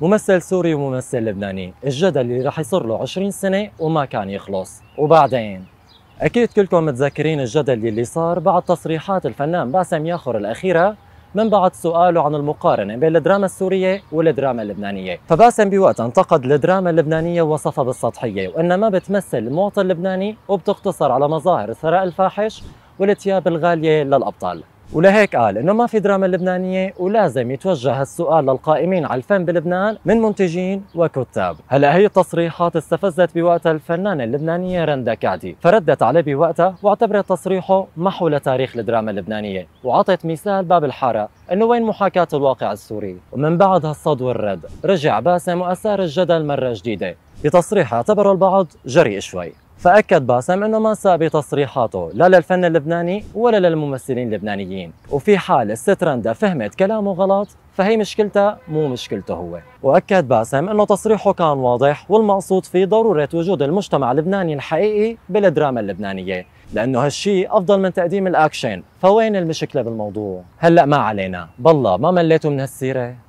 ممثل سوري وممثل لبناني الجدل اللي راح يصير له 20 سنة وما كان يخلص وبعدين أكيد كلكم متذكرين الجدل اللي صار بعد تصريحات الفنان باسم ياخر الأخيرة من بعد سؤاله عن المقارنة بين الدراما السورية والدراما اللبنانية فباسم بوقتها انتقد الدراما اللبنانية ووصفها بالسطحية وأنها ما بتمثل المواطن اللبناني وبتقتصر على مظاهر الثراء الفاحش والتياب الغالية للأبطال ولهيك قال انه ما في دراما لبنانيه ولازم يتوجه هالسؤال للقائمين على الفن بلبنان من منتجين وكتاب هلا هي التصريحات استفزت بوقتها الفنانه اللبنانيه رندا كعدي فردت عليه بوقتها واعتبرت تصريحه محو لتاريخ الدراما اللبنانيه وعطت مثال باب الحاره انه وين محاكاه الواقع السوري ومن بعد هالصد والرد رجع باسم واثار الجدل مره جديده بتصريح اعتبره البعض جريء شوي فأكد باسم أنه ما ساب تصريحاته لا للفن اللبناني ولا للممثلين اللبنانيين وفي حال السترندا فهمت كلامه غلط فهي مشكلتها مو مشكلته هو وأكد باسم أنه تصريحه كان واضح والمقصود فيه ضرورة وجود المجتمع اللبناني الحقيقي بالدراما اللبنانية لأنه هالشي أفضل من تقديم الأكشن فوين المشكلة بالموضوع؟ هلأ ما علينا بالله ما مليتوا من هالسيرة؟